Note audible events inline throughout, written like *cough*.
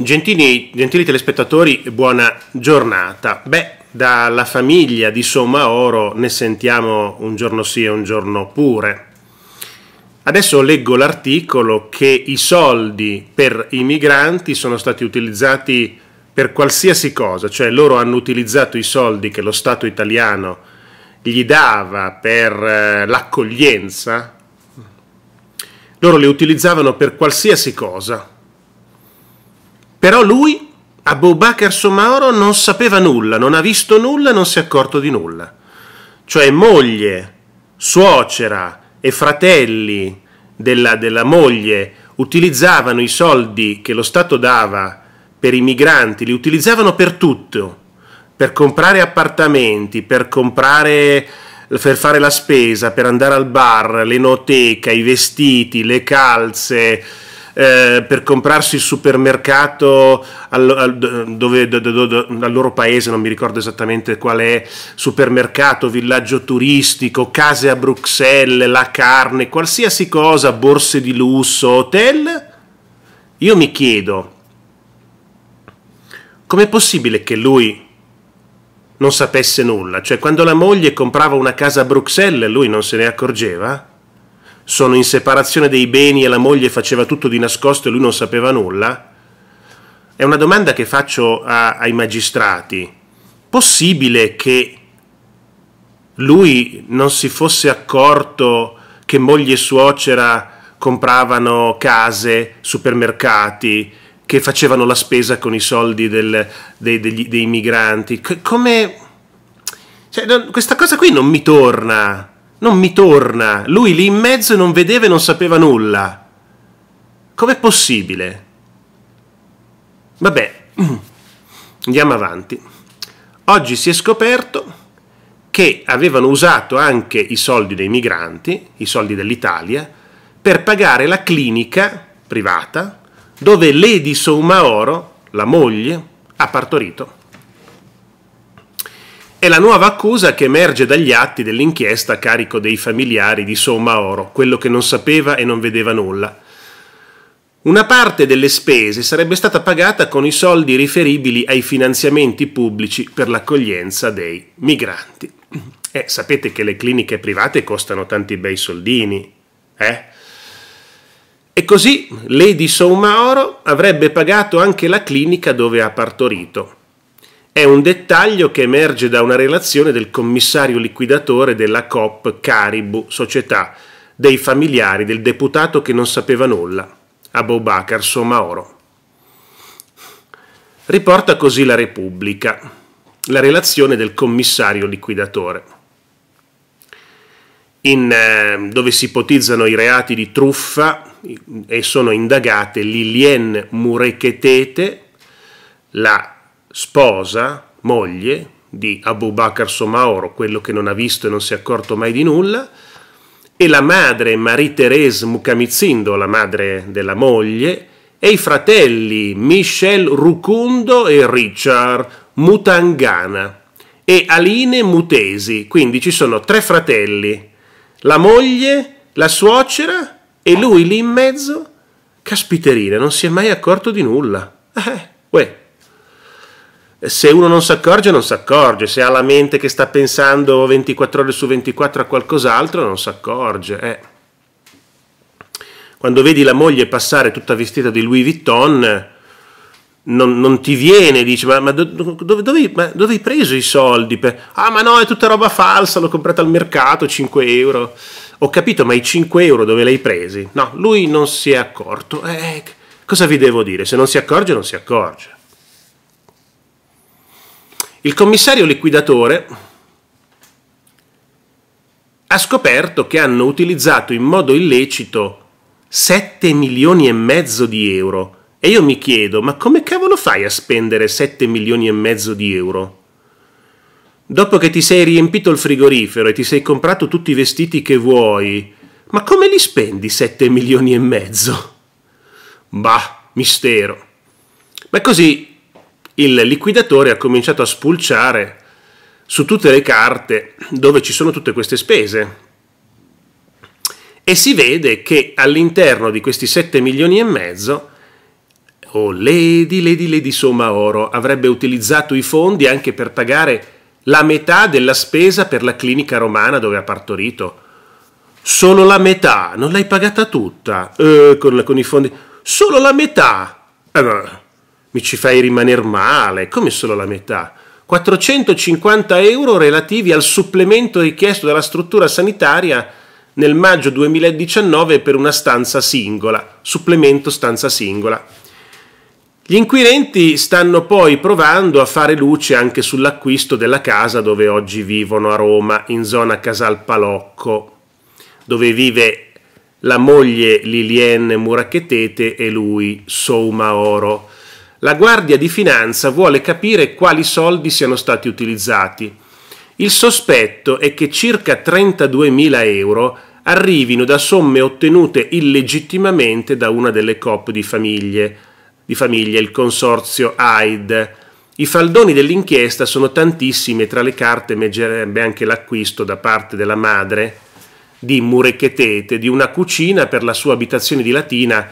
Gentili, gentili, telespettatori, buona giornata. Beh, dalla famiglia di Somaoro ne sentiamo un giorno sì e un giorno pure. Adesso leggo l'articolo che i soldi per i migranti sono stati utilizzati per qualsiasi cosa, cioè loro hanno utilizzato i soldi che lo Stato italiano gli dava per eh, l'accoglienza, loro li utilizzavano per qualsiasi cosa però lui, Abu Bakr Somaoro, non sapeva nulla, non ha visto nulla, non si è accorto di nulla. Cioè moglie, suocera e fratelli della, della moglie utilizzavano i soldi che lo Stato dava per i migranti, li utilizzavano per tutto, per comprare appartamenti, per comprare per fare la spesa, per andare al bar, l'enoteca, i vestiti, le calze, eh, per comprarsi il supermercato al, al, dove, do, do, do, al loro paese, non mi ricordo esattamente qual è, supermercato, villaggio turistico, case a Bruxelles, la carne, qualsiasi cosa, borse di lusso, hotel, io mi chiedo, com'è possibile che lui non sapesse nulla? Cioè, quando la moglie comprava una casa a Bruxelles, lui non se ne accorgeva? sono in separazione dei beni e la moglie faceva tutto di nascosto e lui non sapeva nulla? È una domanda che faccio a, ai magistrati. Possibile che lui non si fosse accorto che moglie e suocera compravano case, supermercati, che facevano la spesa con i soldi del, dei, degli, dei migranti. come... Cioè, questa cosa qui non mi torna. Non mi torna. Lui lì in mezzo non vedeva e non sapeva nulla. Com'è possibile? Vabbè, *clears throat* andiamo avanti. Oggi si è scoperto che avevano usato anche i soldi dei migranti, i soldi dell'Italia, per pagare la clinica privata dove Lady Soumaoro, la moglie, ha partorito. È la nuova accusa che emerge dagli atti dell'inchiesta a carico dei familiari di Somma Oro, quello che non sapeva e non vedeva nulla. Una parte delle spese sarebbe stata pagata con i soldi riferibili ai finanziamenti pubblici per l'accoglienza dei migranti. Eh, sapete che le cliniche private costano tanti bei soldini, eh? E così Lady Soumaoro avrebbe pagato anche la clinica dove ha partorito, è un dettaglio che emerge da una relazione del commissario liquidatore della COP Caribou società dei familiari del deputato che non sapeva nulla, Aboubacar Somaoro. Riporta così la Repubblica, la relazione del commissario liquidatore, in, eh, dove si ipotizzano i reati di truffa e sono indagate Lilien Mureketete, la sposa, moglie di Abu Bakr Somaoro, quello che non ha visto e non si è accorto mai di nulla, e la madre Marie-Thérèse Mukamizindo, la madre della moglie, e i fratelli Michel Rucundo e Richard Mutangana e Aline Mutesi. Quindi ci sono tre fratelli, la moglie, la suocera e lui lì in mezzo. Caspiterina, non si è mai accorto di nulla. Eh, eh uè se uno non si accorge, non si accorge, se ha la mente che sta pensando 24 ore su 24 a qualcos'altro, non si accorge. Eh. Quando vedi la moglie passare tutta vestita di Louis Vuitton, non, non ti viene, dici, ma, ma, dove, dove, ma, dove, hai preso i soldi? Per... Ah, ma no, è tutta roba falsa, l'ho comprata al mercato, 5 euro. Ho capito, ma i 5 euro dove l'hai presi? No, lui non si è accorto. Eh, cosa vi devo dire? Se non si accorge, non si accorge. Il commissario liquidatore ha scoperto che hanno utilizzato in modo illecito 7 milioni e mezzo di euro. E io mi chiedo, ma come cavolo fai a spendere 7 milioni e mezzo di euro? Dopo che ti sei riempito il frigorifero e ti sei comprato tutti i vestiti che vuoi, ma come li spendi 7 *laughs* milioni e mezzo? Bah, mistero. Ma così il liquidatore ha cominciato a spulciare su tutte le carte dove ci sono tutte queste spese e si vede che all'interno di questi 7 milioni e mezzo o oh, Lady, Lady, Lady Oro avrebbe utilizzato i fondi anche per pagare la metà della spesa per la clinica romana dove ha partorito. Solo la metà, non l'hai pagata tutta eh, con, con, i fondi. Solo la metà. Allora, eh, mi ci fai rimanere male, come solo la metà? 450 euro relativi al supplemento richiesto dalla struttura sanitaria nel maggio 2019 per una stanza singola, supplemento stanza singola. Gli inquirenti stanno poi provando a fare luce anche sull'acquisto della casa dove oggi vivono a Roma, in zona Casal Palocco, dove vive la moglie Lilienne Murachetete e lui Souma Oro la Guardia di Finanza vuole capire quali soldi siano stati utilizzati. Il sospetto è che circa 32.000 euro arrivino da somme ottenute illegittimamente da una delle coppie di famiglie, di famiglie il consorzio AID. I faldoni dell'inchiesta sono tantissimi e tra le carte meggerebbe anche l'acquisto da parte della madre di Murechetete di una cucina per la sua abitazione di Latina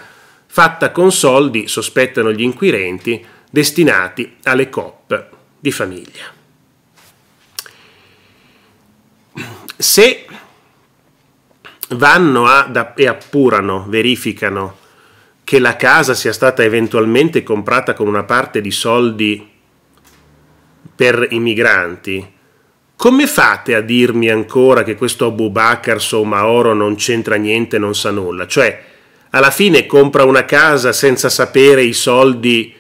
fatta con soldi, sospettano gli inquirenti, destinati alle COP di famiglia. Se vanno ad, e appurano, verificano che la casa sia stata eventualmente comprata con una parte di soldi per i migranti, come fate a dirmi ancora che questo Abu Bakr Somaoro non c'entra niente, non sa nulla? Cioè, alla fine compra una casa senza sapere i soldi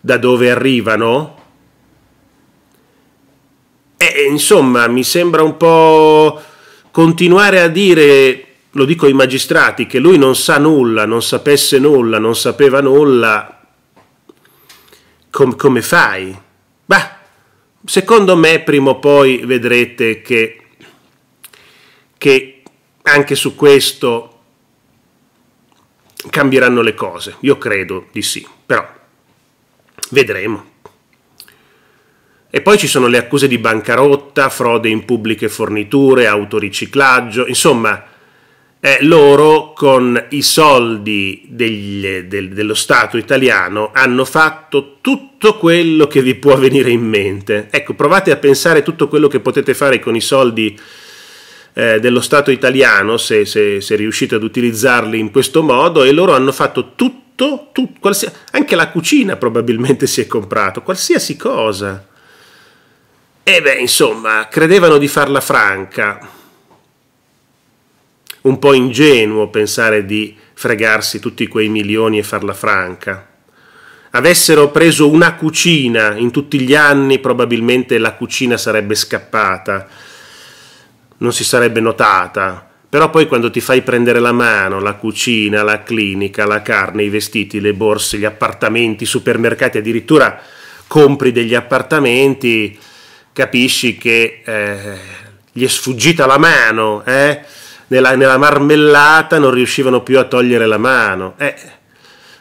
da dove arrivano? E insomma, mi sembra un po' continuare a dire, lo dico ai magistrati, che lui non sa nulla, non sapesse nulla, non sapeva nulla. Com- come fai? Beh, secondo me prima o poi vedrete che, che anche su questo cambieranno le cose. Io credo di sì, però vedremo. E poi ci sono le accuse di bancarotta, frode in pubbliche forniture, autoriciclaggio, insomma, eh, loro con i soldi degli, del, dello Stato italiano hanno fatto tutto quello che vi può venire in mente. Ecco, provate a pensare tutto quello che potete fare con i soldi italiani eh, dello Stato italiano, se, se, se, riuscite ad utilizzarli in questo modo, e loro hanno fatto tutto, tutto anche la cucina probabilmente si è comprato, qualsiasi cosa. E beh, insomma, credevano di farla franca. Un po' ingenuo pensare di fregarsi tutti quei milioni e farla franca. Avessero preso una cucina in tutti gli anni, probabilmente la cucina sarebbe scappata non si sarebbe notata, però poi quando ti fai prendere la mano, la cucina, la clinica, la carne, i vestiti, le borse, gli appartamenti, i supermercati, addirittura compri degli appartamenti, capisci che eh, gli è sfuggita la mano, eh? nella, nella, marmellata non riuscivano più a togliere la mano, eh?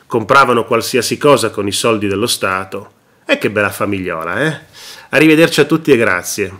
compravano qualsiasi cosa con i soldi dello Stato. E che bella famigliola, eh? Arrivederci a tutti e grazie.